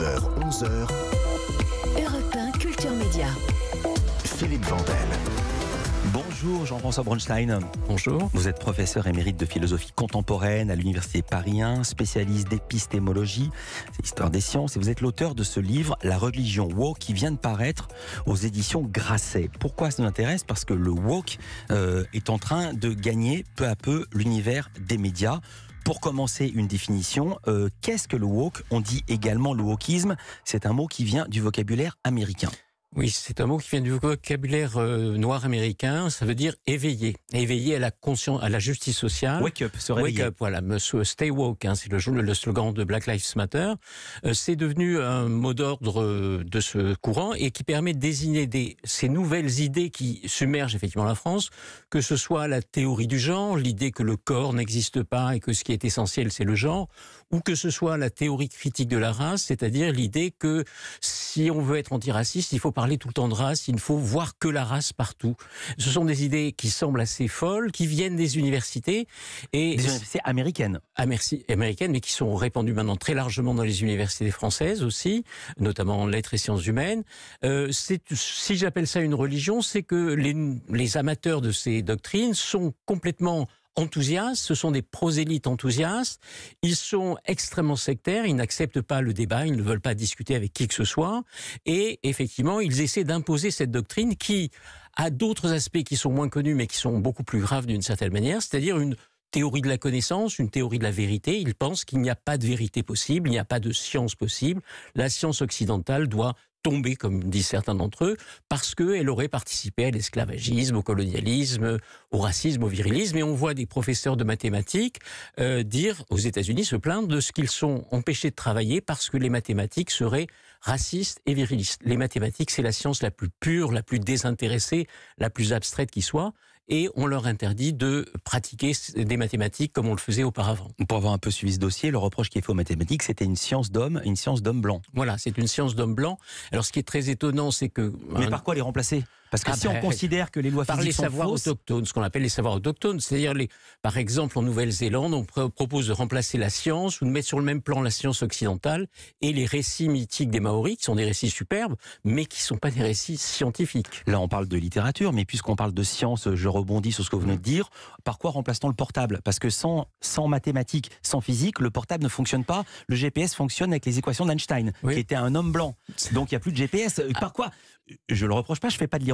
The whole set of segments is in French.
11 h Europe 1 Culture Média. Philippe Vandel. Bonjour Jean-François Bronstein. Bonjour. Vous êtes professeur émérite de philosophie contemporaine à l'Université Paris 1, spécialiste d'épistémologie, histoire des sciences, et vous êtes l'auteur de ce livre, La religion woke, qui vient de paraître aux éditions Grasset. Pourquoi ça nous intéresse Parce que le woke euh, est en train de gagner peu à peu l'univers des médias. Pour commencer une définition, euh, qu'est-ce que le woke On dit également le wokisme. C'est un mot qui vient du vocabulaire américain. Oui, c'est un mot qui vient du vocabulaire euh, noir américain. Ça veut dire éveiller, éveiller à la conscience, à la justice sociale. Wake up, se Wake up, voilà. Monsieur, stay woke, hein. c'est le, le, slogan de Black Lives Matter. Euh, c'est devenu un mot d'ordre euh, de ce courant et qui permet de désigner des, ces nouvelles idées qui submergent effectivement la France, que ce soit la théorie du genre, l'idée que le corps n'existe pas et que ce qui est essentiel c'est le genre, ou que ce soit la théorie critique de la race, c'est-à-dire l'idée que si on veut être antiraciste, il faut parler tout le temps de race, il ne faut voir que la race partout. Ce sont des idées qui semblent assez folles, qui viennent des universités. Et des universités américaines. Ah, américaines, mais qui sont répandues maintenant très largement dans les universités françaises aussi, notamment en lettres et sciences humaines. Euh, si j'appelle ça une religion, c'est que les, les amateurs de ces doctrines sont complètement enthousiastes, ce sont des prosélytes enthousiastes, ils sont extrêmement sectaires, ils n'acceptent pas le débat, ils ne veulent pas discuter avec qui que ce soit, et effectivement, ils essaient d'imposer cette doctrine qui a d'autres aspects qui sont moins connus, mais qui sont beaucoup plus graves d'une certaine manière, c'est-à-dire une théorie de la connaissance, une théorie de la vérité. Ils pensent qu'il n'y a pas de vérité possible, il n'y a pas de science possible. La science occidentale doit tombée, comme disent certains d'entre eux, parce qu'elle aurait participé à l'esclavagisme, au colonialisme, au racisme, au virilisme. Et on voit des professeurs de mathématiques euh, dire aux États-Unis se plaindre de ce qu'ils sont empêchés de travailler parce que les mathématiques seraient racistes et virilistes. Les mathématiques, c'est la science la plus pure, la plus désintéressée, la plus abstraite qui soit et on leur interdit de pratiquer des mathématiques comme on le faisait auparavant. Pour avoir un peu suivi ce dossier, le reproche qui est fait aux mathématiques, c'était une science d'homme, une science d'homme blanc. Voilà, c'est une science d'homme blanc. Alors ce qui est très étonnant, c'est que... Mais hein, par quoi les remplacer parce que ah si on ben, considère que les lois par les savoirs autochtones, ce qu'on appelle les savoirs autochtones, c'est-à-dire les, par exemple en Nouvelle-Zélande, on propose de remplacer la science ou de mettre sur le même plan la science occidentale et les récits mythiques des Maoris, qui sont des récits superbes, mais qui ne sont pas des récits scientifiques. Là, on parle de littérature, mais puisqu'on parle de science, je rebondis sur ce que vous venez de dire. Par quoi remplace-t-on le portable Parce que sans, sans mathématiques, sans physique, le portable ne fonctionne pas. Le GPS fonctionne avec les équations d'Einstein, qui était un homme blanc. Donc il n'y a plus de GPS. Euh, par ah. quoi Je le reproche pas, je fais pas de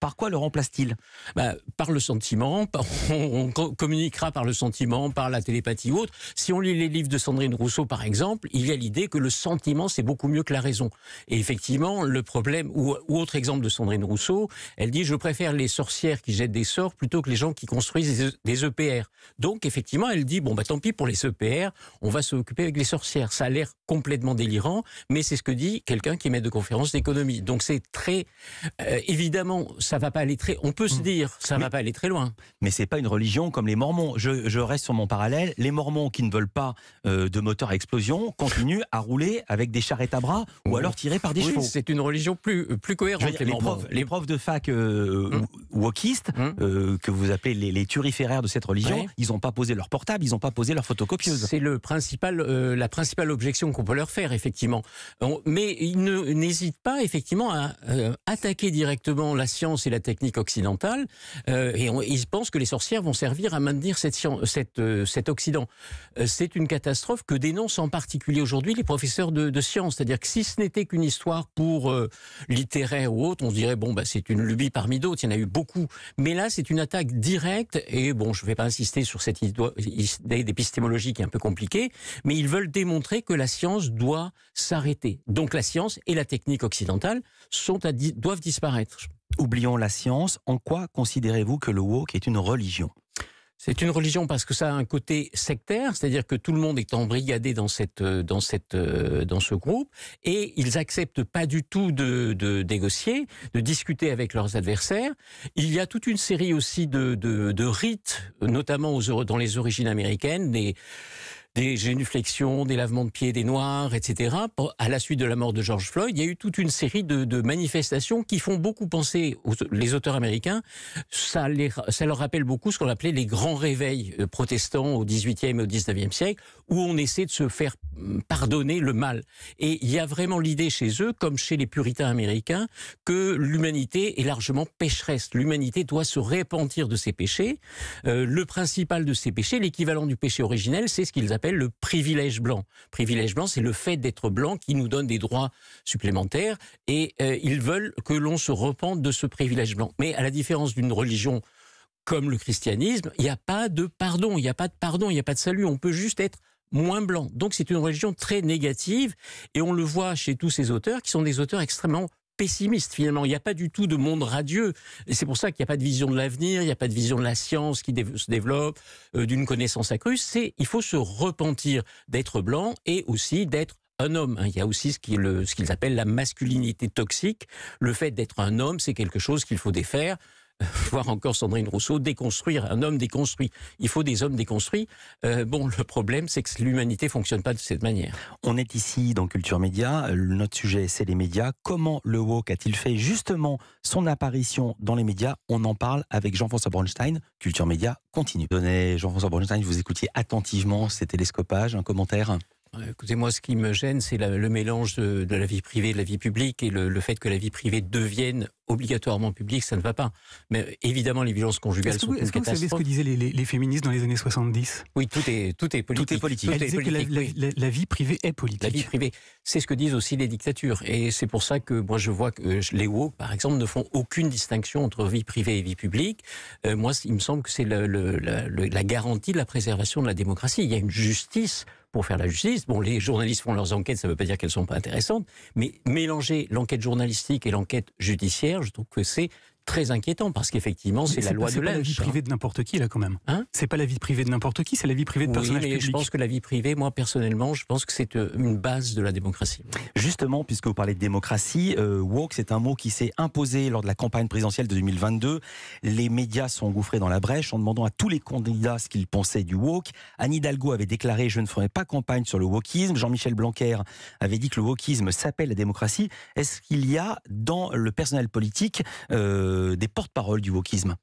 par quoi le remplace-t-il bah, Par le sentiment, on, communiquera par le sentiment, par la télépathie ou autre. Si on lit les livres de Sandrine Rousseau, par exemple, il y a l'idée que le sentiment, c'est beaucoup mieux que la raison. Et effectivement, le problème, ou, autre exemple de Sandrine Rousseau, elle dit, je préfère les sorcières qui jettent des sorts plutôt que les gens qui construisent des EPR. E Donc, effectivement, elle dit, bon, bah, tant pis pour les EPR, on va s'occuper avec les sorcières. Ça a l'air complètement délirant, mais c'est ce que dit quelqu'un qui met de conférence d'économie. Donc, c'est très euh, évident ça va pas aller très. On peut se mm. dire, ça ne va pas aller très loin. Mais c'est pas une religion comme les Mormons. Je, reste sur mon parallèle. Les Mormons qui ne veulent pas euh, de moteur à explosion continuent à rouler avec des charrettes à bras ou alors tirés par des chevaux. C'est une religion plus euh, plus cohérente. les, les, profs, les, profs, de fac euh, mm. wokistes mm. que vous appelez les, turiféraires de cette religion, ils n'ont pas posé leur portable, ils n'ont pas posé leur photocopieuse. C'est le principal, la principale objection qu'on peut leur faire effectivement. mais ils n'hésitent pas effectivement à attaquer directement la science et la technique occidentale, euh, et ils pensent que les sorcières vont servir à maintenir cette euh, cet Occident. Euh, c'est une catastrophe que dénoncent en particulier aujourd'hui les professeurs de, de science. C'est-à-dire que si ce n'était qu'une histoire pour littéraire ou autre, on se dirait, bon, bah, c'est une lubie parmi d'autres, il y en a eu beaucoup. Mais là, c'est une attaque directe, et bon, je ne vais pas insister sur cette idée d'épistémologie qui est un peu compliquée, mais ils veulent démontrer que la science doit s'arrêter. Donc la science et la technique occidentale sont à, doivent disparaître. Oublions la science. En quoi considérez-vous que le wok est une religion c'est une religion parce que ça a un côté sectaire, c'est-à-dire que tout le monde est embrigadé dans cette euh, dans cette euh, dans ce groupe et ils acceptent pas du tout de, de négocier, de discuter avec leurs adversaires. Il y a toute une série aussi de rites, notamment dans les origines américaines, des des génuflexions, des lavements de pieds des Noirs, etc. À la suite de la mort de George Floyd, il y a eu toute une série de, manifestations qui font beaucoup penser aux les auteurs américains. Ça, ça leur rappelle beaucoup ce qu'on appelait les grands réveils euh, protestants au XVIIIe et au XIXe siècle, où on essaie de se faire mm, pardonner le mal. Et il y a vraiment l'idée chez eux, comme chez les puritains américains, que l'humanité est largement pécheresse. L'humanité doit se repentir de ses péchés. Euh, le principal de ses péchés, l'équivalent du péché originel, c'est ce qu'ils appellent le privilège blanc. Privilège blanc, c'est le fait d'être blanc qui nous donne des droits supplémentaires et euh, ils veulent que l'on se repente de ce privilège blanc. Mais à la différence d'une religion comme le christianisme, il n'y a pas de pardon, il n'y a pas de pardon, il n'y a pas de salut, on peut juste être moins blanc. Donc c'est une religion très négative et on le voit chez tous ces auteurs qui sont des auteurs extrêmement pessimiste finalement. Il n'y a pas du tout de monde radieux. Et c'est pour ça qu'il n'y a pas de vision de l'avenir, il n'y a pas de vision de la science qui se développe, euh, d'une connaissance accrue. C'est il faut se repentir d'être blanc et aussi d'être un homme. Hein. Il y a aussi ce qu'ils appellent la masculinité toxique. Le fait d'être un homme, c'est quelque chose qu'il faut défaire. voir encore Sandrine Rousseau, déconstruire un homme déconstruit. Il faut des hommes déconstruits. Euh, bon, le problème, c'est que l'humanité ne fonctionne pas de cette manière. On est ici dans Culture Média. Euh, notre sujet, c'est les médias. Comment le woke a-t-il fait justement son apparition dans les médias On en parle avec Jean-François Bronstein. Culture Média continue. Jean-François Bronstein, vous écoutiez attentivement ces télescopages, un commentaire euh, Écoutez, moi, ce qui me gêne, c'est le mélange de, la vie privée et de la vie publique et le, fait que la vie privée devienne obligatoirement publique, ça ne va pas. Mais évidemment, les violences conjugales sont une Est-ce que vous savez ce que disaient les, féministes dans les années 70 Oui, tout est, tout est politique. Tout est politique. que la, vie privée est politique. La vie privée, c'est ce que disent aussi les dictatures. Et c'est pour ça que moi, je vois que euh, les WO, par exemple, ne font aucune distinction entre vie privée et vie publique. Euh, moi, il me semble que c'est la garantie de la préservation de la démocratie. Il y a une justice pour faire la justice. Bon, les journalistes font leurs enquêtes, ça ne veut pas dire qu'elles ne sont pas intéressantes, mais mélanger l'enquête journalistique et l'enquête judiciaire, je trouve que c'est très inquiétant parce qu'effectivement, c'est la loi de l'âge. C'est la vie privée de n'importe qui, là, quand même. Hein c'est pas la vie privée de n'importe qui, c'est la vie privée de oui, mais Je pense que la vie privée, moi, personnellement, je pense que c'est euh, une base de la démocratie. Justement, puisque vous parlez de démocratie, euh, woke, c'est un mot qui s'est imposé lors de la campagne présidentielle de 2022. Les médias sont engouffrés dans la brèche en demandant à tous les candidats ce qu'ils pensaient du woke. Anne Hidalgo avait déclaré Je ne ferai pas campagne sur le wokisme. Jean-Michel Blanquer avait dit que le wokisme s'appelle la démocratie. Est-ce qu'il y a dans le personnel politique euh, euh, des porte-paroles du wokisme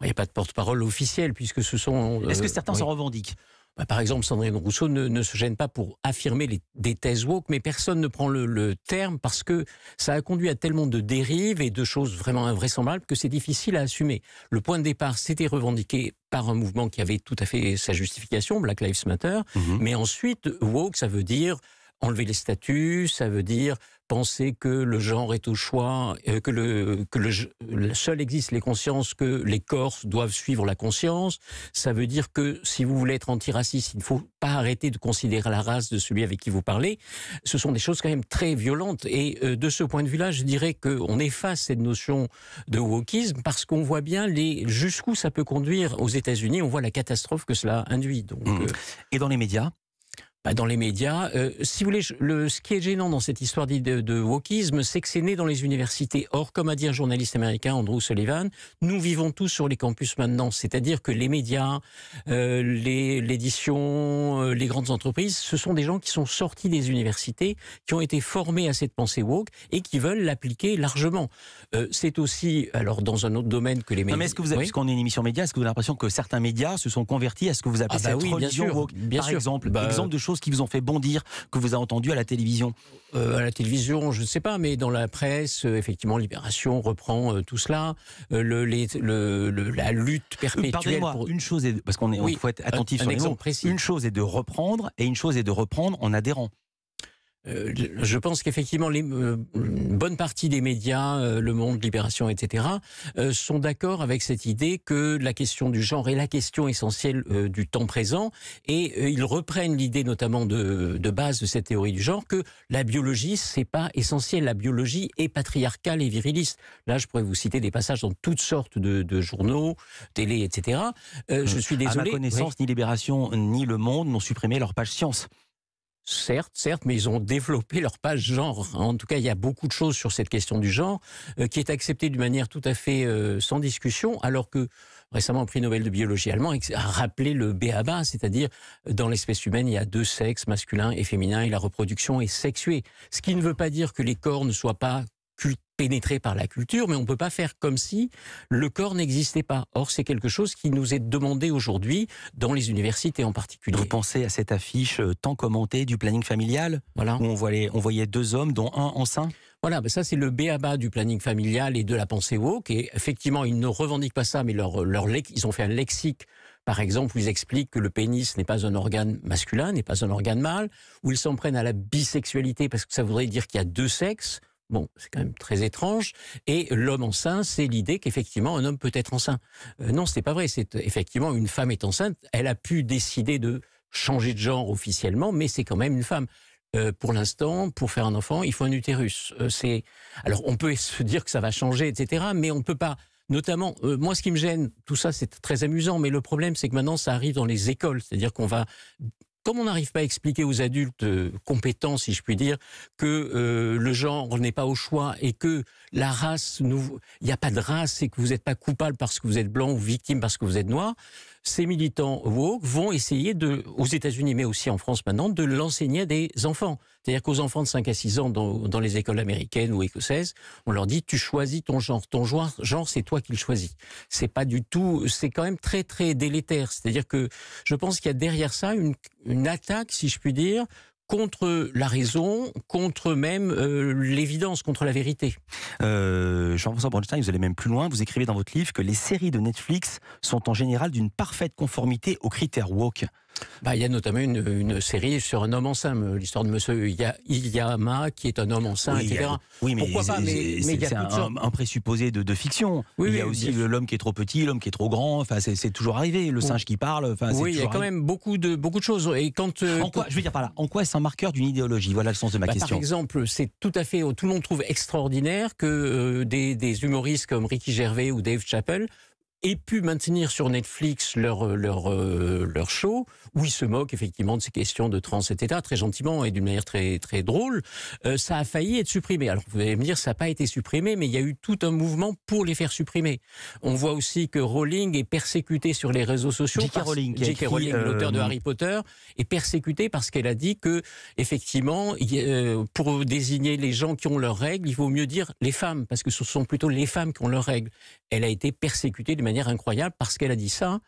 Il n'y a pas de porte-parole officielle, puisque ce sont... Euh, Est-ce que certains s'en revendiquent bah, par exemple, Sandrine Rousseau ne, se gêne pas pour affirmer des thèses woke, mais personne ne prend le, terme parce que ça a conduit à tellement de dérives et de choses vraiment invraisemblables que c'est difficile à assumer. Le point de départ, c'était revendiqué par un mouvement qui avait tout à fait sa justification, Black Lives Matter, mhm. mais ensuite, woke, ça veut dire enlever les statuts, ça veut dire penser que le genre est au choix, euh, que, le, que le, seul existe les consciences, que les corps doivent suivre la conscience. Ça veut dire que si vous voulez être antiraciste, il ne faut pas arrêter de considérer la race de celui avec qui vous parlez. Ce sont des choses quand même très violentes. Et euh, de ce point de vue-là, je dirais qu'on efface cette notion de wokisme parce qu'on voit bien les jusqu'où ça peut conduire aux États-Unis. On voit la catastrophe que cela induit. Donc, mmh. euh, Et dans les médias bah, dans les médias. Euh, si vous voulez, le, ce qui est gênant dans cette histoire de, de wokisme, c'est que c'est né dans les universités. Or, comme a dit un journaliste américain, Andrew Sullivan, nous vivons tous sur les campus maintenant. C'est-à-dire que les médias, euh, l'édition, euh, les, grandes entreprises, ce sont des gens qui sont sortis des universités, qui ont été formés à cette pensée woke et qui veulent l'appliquer largement. c'est aussi, alors dans un autre domaine que les médias. mais est-ce que vous avez, puisqu'on est une émission média, est-ce que vous avez l'impression que certains médias se sont convertis à ce que vous appelez ah bah bien sûr, woke Par exemple, bah, exemple de choses qui vous ont fait bondir, que vous avez entendu à la télévision euh, À la télévision, je ne sais pas, mais dans la presse, euh, effectivement, Libération reprend euh, tout cela. Le, le, la lutte perpétuelle. pour... une chose Parce qu'on est, faut être attentif sur les Précis. Une chose est de reprendre, et une chose est de reprendre en adhérant. Euh, je pense qu'effectivement, les euh, bonne partie des médias, euh, Le Monde, Libération, etc., sont d'accord avec cette idée que la question du genre est la question essentielle du temps présent, et ils reprennent l'idée notamment de, base de cette théorie du genre que la biologie, c'est pas essentiel, la biologie est patriarcale et viriliste. Là, je pourrais vous citer des passages dans toutes sortes de, journaux, télé, etc. je hum. suis désolé. À ma connaissance, ni Libération ni Le Monde n'ont supprimé leur page science. Certes, certes, mais ils ont développé leur page genre. Hein. En tout cas, il y a beaucoup de choses sur cette question du genre euh, qui est acceptée d'une manière tout à fait euh, sans discussion, alors que récemment, le prix Nobel de biologie allemand a rappelé le B.A.B.A., c'est-à-dire euh, dans l'espèce humaine, il y a deux sexes, masculin et féminin, et la reproduction est sexuée. Ce qui ne veut pas dire que les corps ne soient pas pénétré par la culture, mais on ne peut pas faire comme si le corps n'existait pas. Or, c'est quelque chose qui nous est demandé aujourd'hui dans les universités en particulier. Vous pensez à cette affiche euh, tant commentée du planning familial, voilà. où on voyait, deux hommes, dont un enceint voilà, ben ça c'est le béaba du planning familial et de la pensée woke. Et effectivement, ils ne revendiquent pas ça, mais euh, ils ont fait un lexique par exemple, ils expliquent que le pénis n'est pas un organe masculin, n'est pas un organe mâle, où ils s'en prennent à la bisexualité parce que ça voudrait dire qu'il y a deux sexes. Bon, c'est quand même très étrange. Et l'homme enceint, c'est l'idée qu'effectivement un homme peut être enceint. Non, euh, non, c'est pas vrai. C'est euh, effectivement une femme est enceinte. Elle a pu décider de changer de genre officiellement, mais c'est quand même une femme. Euh, pour l'instant, pour faire un enfant, il faut un utérus. c'est alors on peut se dire que ça va changer, etc. Mais on ne peut pas. Notamment, moi, ce qui me gêne, tout ça, c'est très amusant, mais le problème, c'est que maintenant, ça arrive dans les écoles, c'est-à-dire qu'on va comme on n'arrive pas à expliquer aux adultes euh, compétents, si je puis dire, que euh, le genre n'est pas au choix et que la race, il n'y a pas de race et que vous n'êtes pas coupable parce que vous êtes blanc ou victime parce que vous êtes noir, ces militants woke vont essayer de, aux États-Unis, mais aussi en France maintenant, de l'enseigner à des enfants. C'est-à-dire qu'aux enfants de 5 à 6 ans dans, les écoles américaines ou écossaises, on leur dit tu choisis ton genre. Ton genre, genre c'est toi qui le choisis. C'est pas du tout, c'est quand même très très délétère. C'est-à-dire que je pense qu'il y a derrière ça une, une attaque, si je puis dire, contre la raison, contre même euh, l'évidence, contre la vérité. Euh, Jean-François Bronstein, vous allez même plus loin. Vous écrivez dans votre livre que les séries de Netflix sont en général d'une parfaite conformité aux critères woke. Bah, il y a notamment une, série sur un homme enceinte, euh, l'histoire de Monsieur Iyama, qui est un homme enceinte, etc. oui, mais pourquoi pas Mais, il y a un, un, présupposé de, fiction. il y a aussi l'homme qui est trop petit, l'homme qui est trop grand. Enfin, c'est toujours arrivé. Le singe qui parle. Enfin, oui, il y a quand même beaucoup de beaucoup de choses. Et quand euh, en quoi, je veux dire par là, en quoi est-ce un marqueur d'une idéologie Voilà le sens de ma bah, question. Par exemple, c'est tout à fait tout le monde trouve extraordinaire que euh, des, des, humoristes comme Ricky Gervais ou Dave Chappelle aient pu maintenir sur Netflix leur, euh, leur, euh, leur show, où ils se moquent effectivement de ces questions de trans, etc., très gentiment et d'une manière très, très drôle, euh, ça a failli être supprimé. Alors vous allez me dire, ça n'a pas été supprimé, mais il y a eu tout un mouvement pour les faire supprimer. On voit aussi que Rowling est persécutée sur les réseaux sociaux. J.K. Rowling, l'auteur de Harry Potter, est persécutée parce qu'elle a dit que, effectivement, pour désigner les gens qui ont leurs règles, il vaut mieux dire les femmes, parce que ce sont plutôt les femmes qui ont leurs règles. Elle a été persécutée de manière incroyable parce qu'elle a dit ça.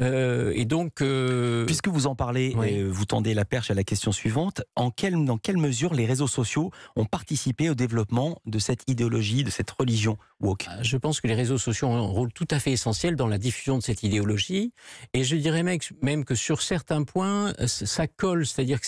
Euh, et donc, euh, puisque vous en parlez, euh, vous tendez la perche à la question suivante en quelle, dans quelle mesure les réseaux sociaux ont participé au développement de cette idéologie, de cette religion woke ah, Je pense que les réseaux sociaux ont un rôle tout à fait essentiel dans la diffusion de cette idéologie. Et je dirais même que sur certains points, ça colle, c'est-à-dire que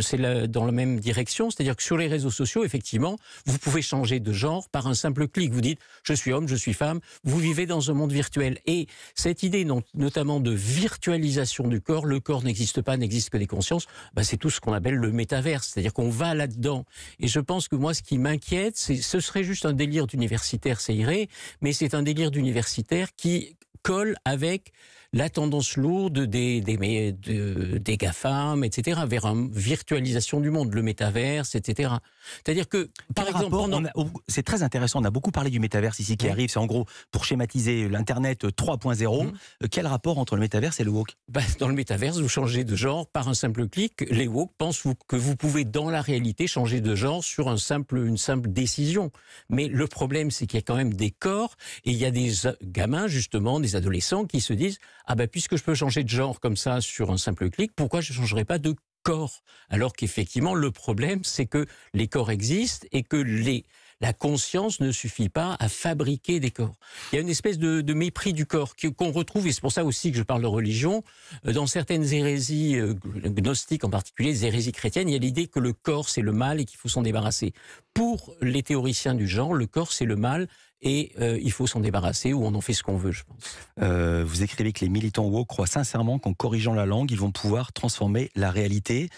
c'est dans la même direction, c'est-à-dire que sur les réseaux sociaux, effectivement, vous pouvez changer de genre par un simple clic. Vous dites je suis homme, je suis femme. Vous vivez dans un monde virtuel. Et cette idée notamment de virtualisation du corps, le corps n'existe pas, n'existe que des consciences, bah, c'est tout ce qu'on appelle le métaverse, c'est-à-dire qu'on va là-dedans. Et je pense que moi, ce qui m'inquiète, ce serait juste un délire d'universitaire, c'est irait, mais c'est un délire d'universitaire qui colle avec la tendance lourde des, des, des, GAFAM, etc., vers une virtualisation du monde, le métaverse, etc. C'est-à-dire que, par exemple, c'est très intéressant, on a beaucoup parlé du métaverse ici qui arrive, c'est en gros, pour schématiser euh, l'Internet 3.0, euh, mhm. euh, quel rapport entre le métaverse et le woke bah, Dans le métaverse, vous changez de genre par un simple clic, les woke pensent que vous pouvez, dans la réalité, changer de genre sur un simple, une simple décision. Mais le problème, c'est qu'il y a quand même des corps, et il y a des gamins, justement, des adolescents qui se disent ah ben puisque je peux changer de genre comme ça sur un simple clic, pourquoi je ne changerai pas de corps Alors qu'effectivement, le problème, c'est que les corps existent et que les la conscience ne suffit pas à fabriquer des corps. Il y a une espèce de, mépris du corps qu'on retrouve, et c'est pour ça aussi que je parle de religion, euh, dans certaines hérésies euh, gnostiques en particulier, les hérésies chrétiennes, il y a l'idée que le corps c'est le mal et qu'il faut s'en débarrasser. Pour les théoriciens du genre, le corps c'est le mal et euh, il faut s'en débarrasser ou on en fait ce qu'on veut, je pense. vous écrivez que les militants woke croient sincèrement qu'en corrigeant la langue, ils vont pouvoir transformer la réalité.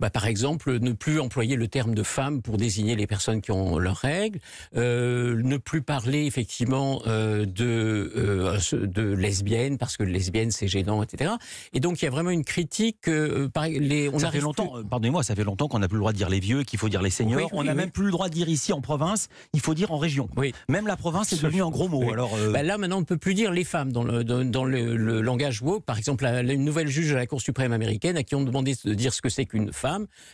Bah, par exemple, ne plus employer le terme de femme pour désigner les personnes qui ont leurs règles, euh, ne plus parler effectivement euh, de, euh, de lesbienne parce que lesbienne c'est gênant, etc. Et donc il y a vraiment une critique. les, on ça fait longtemps. Pardonnez-moi, ça fait longtemps qu'on n'a plus le droit de dire les vieux, qu'il faut dire les seniors. on n'a même plus le droit de dire ici en province. Il faut dire en région. Oui. Même la province est devenue un gros mot. Alors bah, là maintenant on ne peut plus dire les femmes dans le, dans, le, langage woke. Par exemple, la, une nouvelle juge à la Cour suprême américaine à qui on demandait de dire ce que c'est qu'une femme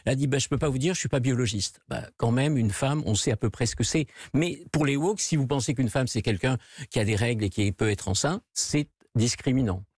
elle a dit, bah, je ne peux pas vous dire, je ne suis pas biologiste. Bah, quand même, une femme, on sait à peu près ce que c'est. Mais pour les woke, si vous pensez qu'une femme, c'est quelqu'un qui a des règles et qui peut être enceinte, c'est discriminant.